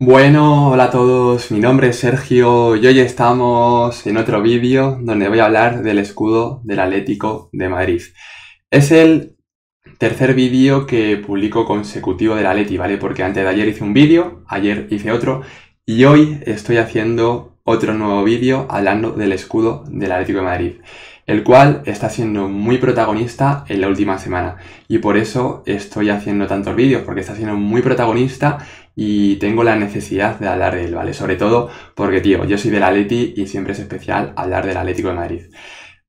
Bueno, hola a todos, mi nombre es Sergio y hoy estamos en otro vídeo donde voy a hablar del escudo del Atlético de Madrid. Es el tercer vídeo que publico consecutivo del Atleti, ¿vale? Porque antes de ayer hice un vídeo, ayer hice otro y hoy estoy haciendo otro nuevo vídeo hablando del escudo del Atlético de Madrid el cual está siendo muy protagonista en la última semana. Y por eso estoy haciendo tantos vídeos, porque está siendo muy protagonista y tengo la necesidad de hablar de él, ¿vale? Sobre todo porque, tío, yo soy del Atleti y siempre es especial hablar del Atlético de Madrid.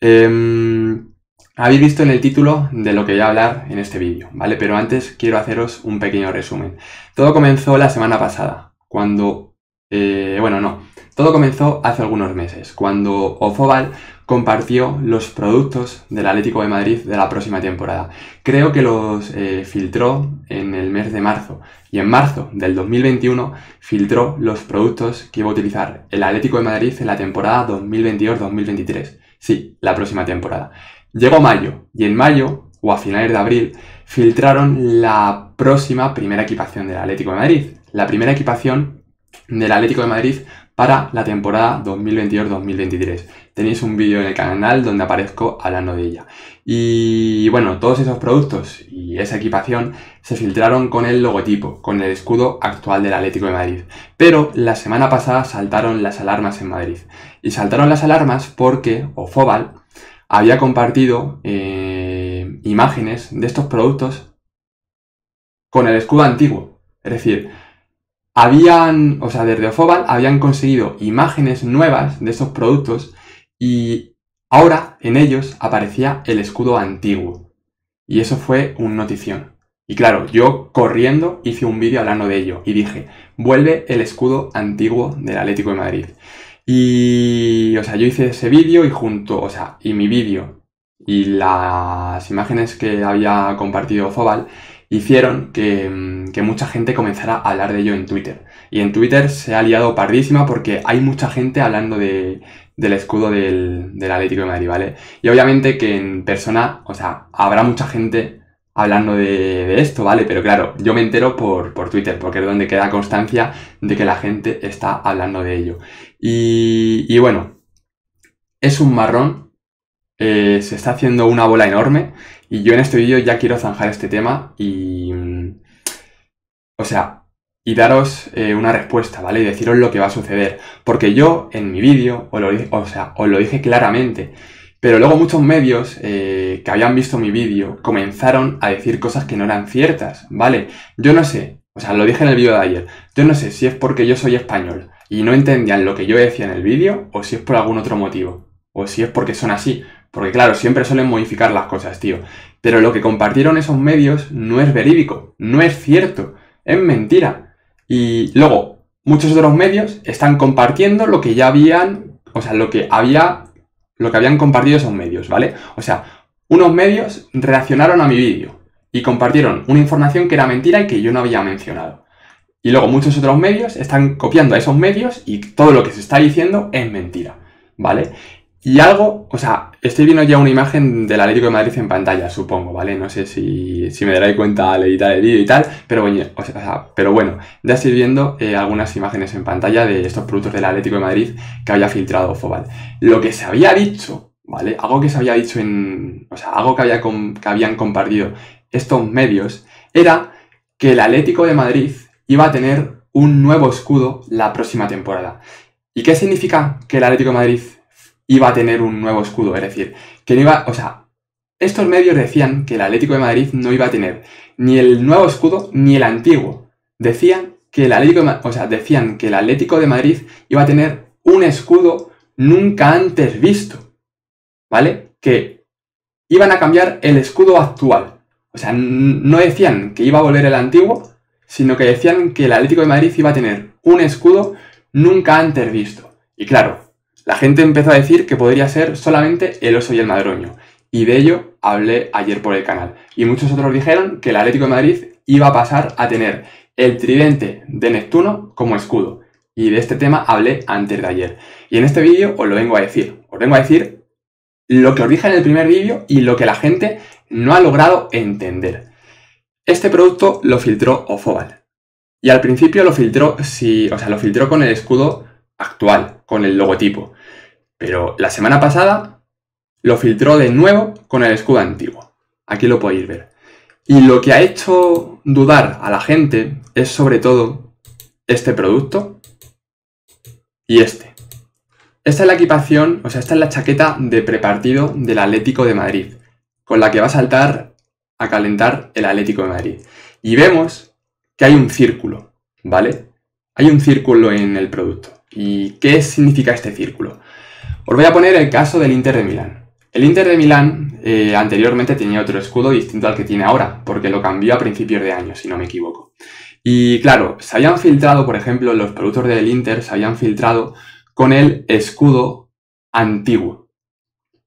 Em, habéis visto en el título de lo que voy a hablar en este vídeo, ¿vale? Pero antes quiero haceros un pequeño resumen. Todo comenzó la semana pasada, cuando... Eh, bueno, no. Todo comenzó hace algunos meses, cuando Ofobal compartió los productos del Atlético de Madrid de la próxima temporada. Creo que los eh, filtró en el mes de marzo y en marzo del 2021 filtró los productos que iba a utilizar el Atlético de Madrid en la temporada 2022-2023. Sí, la próxima temporada. Llegó mayo y en mayo o a finales de abril filtraron la próxima primera equipación del Atlético de Madrid. La primera equipación del Atlético de Madrid para la temporada 2022-2023 tenéis un vídeo en el canal donde aparezco a la ella. Y bueno, todos esos productos y esa equipación se filtraron con el logotipo, con el escudo actual del Atlético de Madrid. Pero la semana pasada saltaron las alarmas en Madrid. Y saltaron las alarmas porque Ofobal había compartido eh, imágenes de estos productos con el escudo antiguo. Es decir, habían, o sea, desde Ofobal habían conseguido imágenes nuevas de esos productos y ahora en ellos aparecía el escudo antiguo. Y eso fue un notición. Y claro, yo corriendo hice un vídeo hablando de ello y dije, vuelve el escudo antiguo del Atlético de Madrid. Y, o sea, yo hice ese vídeo y junto, o sea, y mi vídeo y las imágenes que había compartido Zobal hicieron que, mm, que, mucha gente comenzara a hablar de ello en Twitter. Y en Twitter se ha liado pardísima porque hay mucha gente hablando de, del escudo del, del, Atlético de Madrid, ¿vale? Y obviamente que en persona, o sea, habrá mucha gente hablando de, esto, ¿vale? Pero claro, yo me entero por, por, Twitter, porque es donde queda constancia de que la gente está hablando de ello. Y, bueno, es un marrón, eh, se está haciendo una bola enorme, y yo en este vídeo ya quiero zanjar este tema y... O sea, y daros eh, una respuesta, ¿vale? Y deciros lo que va a suceder. Porque yo en mi vídeo lo, o sea, os lo dije claramente, pero luego muchos medios eh, que habían visto mi vídeo comenzaron a decir cosas que no eran ciertas, ¿vale? Yo no sé, o sea, lo dije en el vídeo de ayer, yo no sé si es porque yo soy español y no entendían lo que yo decía en el vídeo o si es por algún otro motivo, o si es porque son así. Porque claro, siempre suelen modificar las cosas, tío. Pero lo que compartieron esos medios no es verídico, no es cierto, es mentira. Y luego, muchos otros medios están compartiendo lo que ya habían, o sea, lo que había, lo que habían compartido esos medios, ¿vale? O sea, unos medios reaccionaron a mi vídeo y compartieron una información que era mentira y que yo no había mencionado. Y luego muchos otros medios están copiando a esos medios y todo lo que se está diciendo es mentira, ¿vale? Y algo, o sea, estoy viendo ya una imagen del Atlético de Madrid en pantalla, supongo, ¿vale? No sé si, me daréis cuenta al editar el y tal, pero bueno, o sea, pero bueno ya estoy viendo eh, algunas imágenes en pantalla de estos productos del Atlético de Madrid que había filtrado Fobal. Lo que se había dicho, ¿vale? Algo que se había dicho en. O sea, algo que, que habían compartido estos medios era que el Atlético de Madrid iba a tener un nuevo escudo la próxima temporada. ¿Y qué significa que el Atlético de Madrid iba a tener un nuevo escudo, es decir, que no iba, o sea, estos medios decían que el Atlético de Madrid no iba a tener ni el nuevo escudo ni el antiguo. Decían que el Atlético, de, o decían que el Atlético de Madrid iba a tener un escudo nunca antes visto, ¿vale? Que iban a cambiar el escudo actual. O sea, no decían que iba a volver el antiguo, sino que decían que el Atlético de Madrid iba a tener un escudo nunca antes visto. Y claro, la gente empezó a decir que podría ser solamente el oso y el madroño, y de ello hablé ayer por el canal. Y muchos otros dijeron que el Atlético de Madrid iba a pasar a tener el tridente de Neptuno como escudo. Y de este tema hablé antes de ayer. Y en este vídeo os lo vengo a decir. Os vengo a decir lo que os dije en el primer vídeo y lo que la gente no ha logrado entender. Este producto lo filtró Ofobal. Y al principio lo filtró, si, o sea, lo filtró con el escudo actual, con el logotipo. Pero la semana pasada lo filtró de nuevo con el escudo antiguo. Aquí lo podéis ver. Y lo que ha hecho dudar a la gente es sobre todo este producto y este. Esta es la equipación, o sea, esta es la chaqueta de prepartido del Atlético de Madrid, con la que va a saltar a calentar el Atlético de Madrid. Y vemos que hay un círculo, ¿vale? Hay un círculo en el producto. ¿Y qué significa este círculo? Os voy a poner el caso del Inter de Milán. El Inter de Milán eh, anteriormente tenía otro escudo distinto al que tiene ahora, porque lo cambió a principios de año, si no me equivoco. Y claro, se habían filtrado, por ejemplo, los productos del Inter se habían filtrado con el escudo antiguo.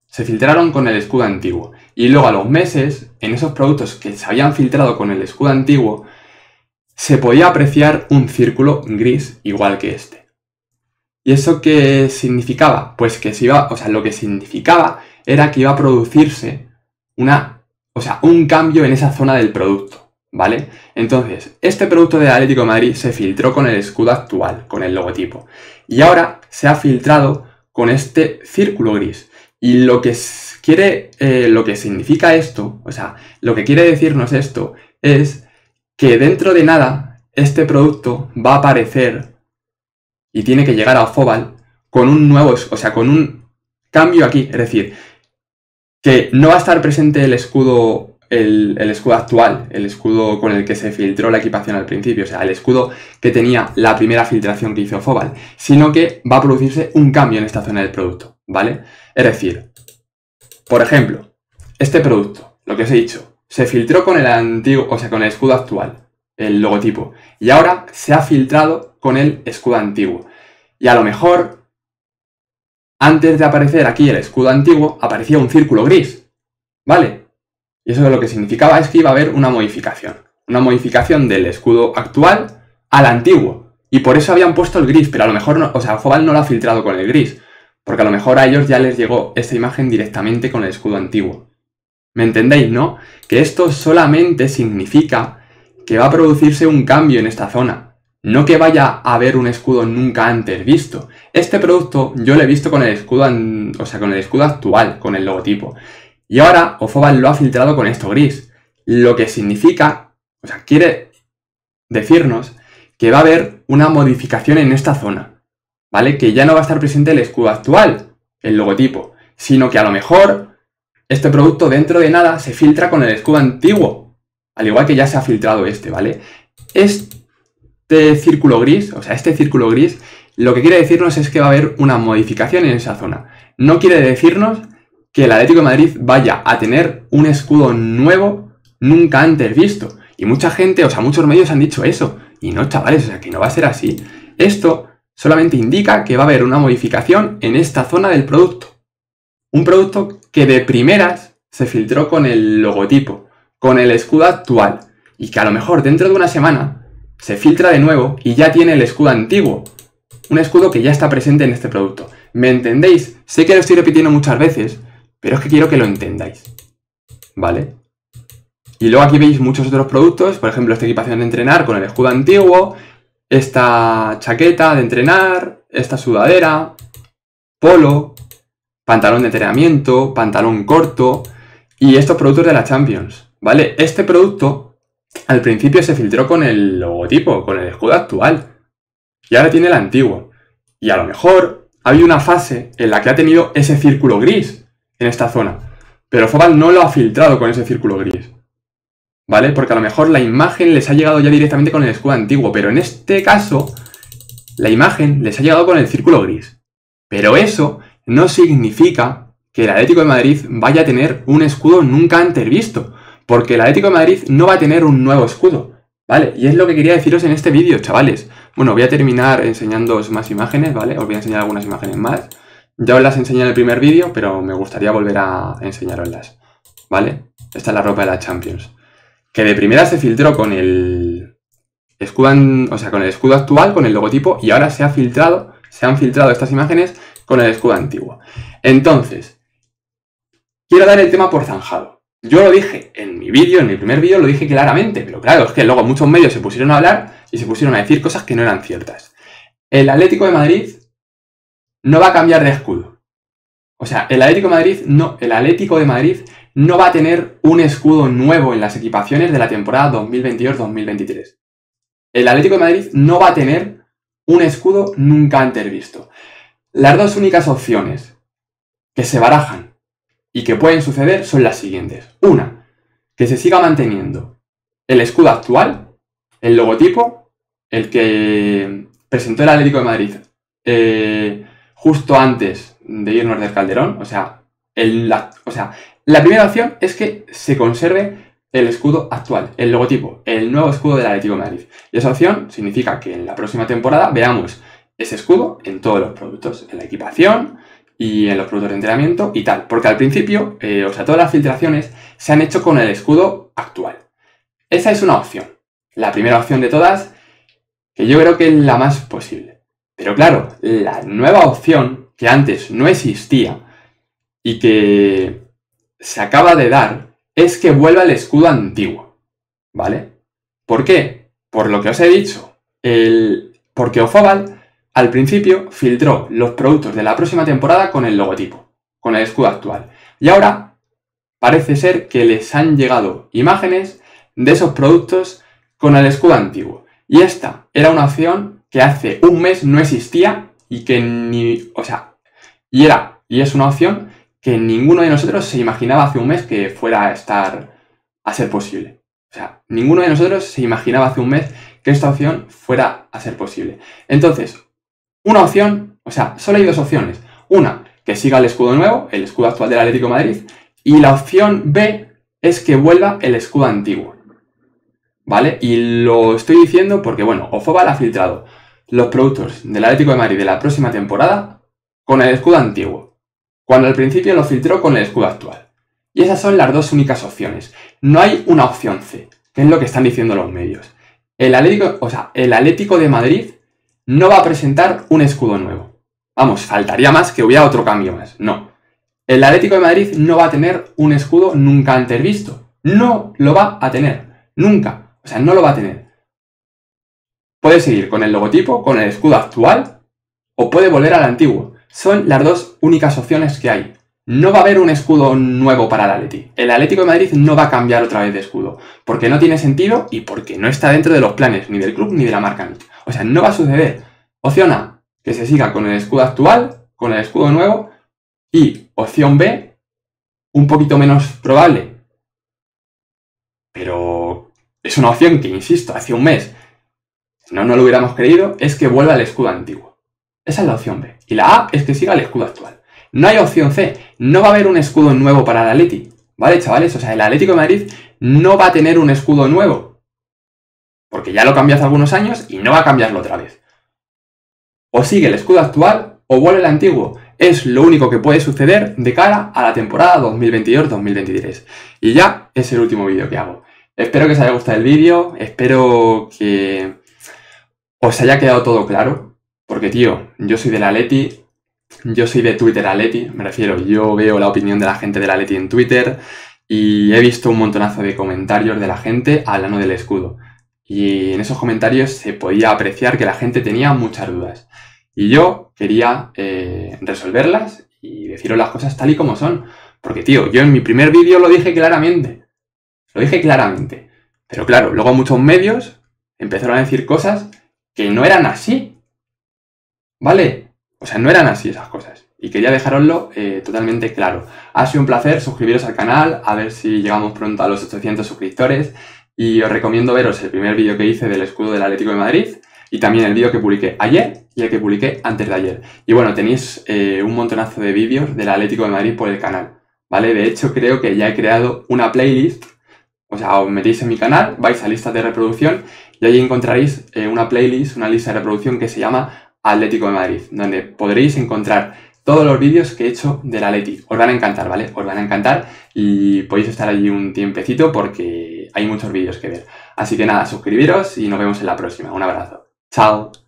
Se filtraron con el escudo antiguo. Y luego a los meses, en esos productos que se habían filtrado con el escudo antiguo, se podía apreciar un círculo gris igual que este. ¿Y eso qué significaba? Pues que se iba, o sea, lo que significaba era que iba a producirse una, o sea, un cambio en esa zona del producto, ¿vale? Entonces, este producto de Atlético Madrid se filtró con el escudo actual, con el logotipo, y ahora se ha filtrado con este círculo gris. Y lo que quiere, eh, lo que significa esto, o sea, lo que quiere decirnos esto es que dentro de nada este producto va a aparecer y tiene que llegar a Fobal con un nuevo, o sea, con un cambio aquí, es decir, que no va a estar presente el escudo el, escudo actual, el escudo con el que se filtró la equipación al principio, o sea, el escudo que tenía la primera filtración que hizo Fobal, sino que va a producirse un cambio en esta zona del producto, ¿vale? Es decir, por ejemplo, este producto, lo que os he dicho, se filtró con el antiguo, o sea, con el escudo actual, el logotipo, y ahora se ha filtrado con el escudo antiguo. Y a lo mejor, antes de aparecer aquí el escudo antiguo, aparecía un círculo gris. ¿Vale? Y eso lo que significaba es que iba a haber una modificación. Una modificación del escudo actual al antiguo. Y por eso habían puesto el gris, pero a lo mejor, o sea, Jobal no lo ha filtrado con el gris. Porque a lo mejor a ellos ya les llegó esta imagen directamente con el escudo antiguo. ¿Me entendéis, no? Que esto solamente significa que va a producirse un cambio en esta zona no que vaya a haber un escudo nunca antes visto. Este producto yo lo he visto con el escudo, o sea, con el escudo actual, con el logotipo. Y ahora Ofoval lo ha filtrado con esto gris. Lo que significa, o sea, quiere decirnos que va a haber una modificación en esta zona. ¿Vale? Que ya no va a estar presente el escudo actual, el logotipo, sino que a lo mejor este producto dentro de nada se filtra con el escudo antiguo. Al igual que ya se ha filtrado este, ¿vale? Este este círculo gris, o sea, este círculo gris, lo que quiere decirnos es que va a haber una modificación en esa zona. No quiere decirnos que el Atlético de Madrid vaya a tener un escudo nuevo nunca antes visto. Y mucha gente, o sea, muchos medios han dicho eso. Y no, chavales, o sea, que no va a ser así. Esto solamente indica que va a haber una modificación en esta zona del producto. Un producto que de primeras se filtró con el logotipo, con el escudo actual. Y que a lo mejor dentro de una semana se filtra de nuevo y ya tiene el escudo antiguo. Un escudo que ya está presente en este producto. ¿Me entendéis? Sé que lo estoy repitiendo muchas veces, pero es que quiero que lo entendáis. ¿Vale? Y luego aquí veis muchos otros productos, por ejemplo, esta equipación de entrenar con el escudo antiguo, esta chaqueta de entrenar, esta sudadera, polo, pantalón de entrenamiento, pantalón corto y estos productos de la Champions, ¿vale? Este producto al principio se filtró con el logotipo, con el escudo actual. Y ahora tiene el antiguo. Y a lo mejor ha habido una fase en la que ha tenido ese círculo gris en esta zona. Pero Fobal no lo ha filtrado con ese círculo gris. ¿Vale? Porque a lo mejor la imagen les ha llegado ya directamente con el escudo antiguo. Pero en este caso, la imagen les ha llegado con el círculo gris. Pero eso no significa que el Atlético de Madrid vaya a tener un escudo nunca antes visto porque la Atlético de Madrid no va a tener un nuevo escudo, ¿vale? Y es lo que quería deciros en este vídeo, chavales. Bueno, voy a terminar enseñándoos más imágenes, ¿vale? Os voy a enseñar algunas imágenes más. Ya os las enseñé en el primer vídeo, pero me gustaría volver a enseñaroslas, ¿vale? Esta es la ropa de la Champions. Que de primera se filtró con el escudo, o sea, con el escudo actual, con el logotipo, y ahora se ha filtrado, se han filtrado estas imágenes con el escudo antiguo. Entonces, quiero dar el tema por zanjado. Yo lo dije en mi vídeo, en mi primer vídeo, lo dije claramente, pero claro, es que luego muchos medios se pusieron a hablar y se pusieron a decir cosas que no eran ciertas. El Atlético de Madrid no va a cambiar de escudo. O sea, el Atlético de Madrid no, el Atlético de Madrid no va a tener un escudo nuevo en las equipaciones de la temporada 2022-2023. El Atlético de Madrid no va a tener un escudo nunca antes visto. Las dos únicas opciones que se barajan y que pueden suceder son las siguientes. Una, que se siga manteniendo el escudo actual, el logotipo, el que presentó el Atlético de Madrid eh, justo antes de irnos del Calderón. O sea, o sea, la primera opción es que se conserve el escudo actual, el logotipo, el nuevo escudo del Atlético de Madrid. Y esa opción significa que en la próxima temporada veamos ese escudo en todos los productos, en la equipación, y en los productos de entrenamiento y tal. Porque al principio, eh, o sea, todas las filtraciones se han hecho con el escudo actual. Esa es una opción. La primera opción de todas, que yo creo que es la más posible. Pero claro, la nueva opción, que antes no existía y que se acaba de dar, es que vuelva el escudo antiguo. ¿Vale? ¿Por qué? Por lo que os he dicho. El... Porque Ofobal al principio filtró los productos de la próxima temporada con el logotipo, con el escudo actual. Y ahora parece ser que les han llegado imágenes de esos productos con el escudo antiguo. Y esta era una opción que hace un mes no existía y que ni, o sea, y era, y es una opción que ninguno de nosotros se imaginaba hace un mes que fuera a estar, a ser posible. O sea, ninguno de nosotros se imaginaba hace un mes que esta opción fuera a ser posible. Entonces, una opción, o sea, solo hay dos opciones. Una, que siga el escudo nuevo, el escudo actual del Atlético de Madrid, y la opción B es que vuelva el escudo antiguo. ¿Vale? Y lo estoy diciendo porque, bueno, Ofobal ha filtrado los productos del Atlético de Madrid de la próxima temporada con el escudo antiguo, cuando al principio lo filtró con el escudo actual. Y esas son las dos únicas opciones. No hay una opción C, que es lo que están diciendo los medios. El Atlético, o sea, el Atlético de Madrid no va a presentar un escudo nuevo. Vamos, faltaría más que hubiera otro cambio más. No. El Atlético de Madrid no va a tener un escudo nunca antes visto. No lo va a tener. Nunca. O sea, no lo va a tener. Puede seguir con el logotipo, con el escudo actual, o puede volver al antiguo. Son las dos únicas opciones que hay. No va a haber un escudo nuevo para el Atleti. El Atlético de Madrid no va a cambiar otra vez de escudo, porque no tiene sentido y porque no está dentro de los planes ni del club ni de la marca. O sea, no va a suceder. Opción A, que se siga con el escudo actual, con el escudo nuevo. Y opción B, un poquito menos probable. Pero es una opción que, insisto, hace un mes no no lo hubiéramos creído, es que vuelva al escudo antiguo. Esa es la opción B. Y la A es que siga el escudo actual. No hay opción C. No va a haber un escudo nuevo para el Atleti. ¿Vale, chavales? O sea, el Atlético de Madrid no va a tener un escudo nuevo. Porque ya lo cambias algunos años y no va a cambiarlo otra vez. O sigue el escudo actual o vuelve el antiguo. Es lo único que puede suceder de cara a la temporada 2022-2023. Y ya es el último vídeo que hago. Espero que os haya gustado el vídeo, espero que os haya quedado todo claro. Porque, tío, yo soy de la Leti, yo soy de Twitter Atleti, me refiero, yo veo la opinión de la gente de la Leti en Twitter y he visto un montonazo de comentarios de la gente hablando del escudo y en esos comentarios se podía apreciar que la gente tenía muchas dudas. Y yo quería eh, resolverlas y deciros las cosas tal y como son. Porque, tío, yo en mi primer vídeo lo dije claramente. Lo dije claramente. Pero claro, luego muchos medios empezaron a decir cosas que no eran así. ¿Vale? O sea, no eran así esas cosas. Y quería dejaroslo eh, totalmente claro. Ha sido un placer suscribiros al canal, a ver si llegamos pronto a los 800 suscriptores y os recomiendo veros el primer vídeo que hice del escudo del Atlético de Madrid y también el vídeo que publiqué ayer y el que publiqué antes de ayer. Y bueno, tenéis eh, un montonazo de vídeos del Atlético de Madrid por el canal, ¿vale? De hecho, creo que ya he creado una playlist, o sea, os metéis en mi canal, vais a listas de reproducción y ahí encontraréis eh, una playlist, una lista de reproducción que se llama Atlético de Madrid, donde podréis encontrar todos los vídeos que he hecho de la Leti. Os van a encantar, ¿vale? Os van a encantar y podéis estar allí un tiempecito porque hay muchos vídeos que ver. Así que nada, suscribiros y nos vemos en la próxima. Un abrazo. Chao.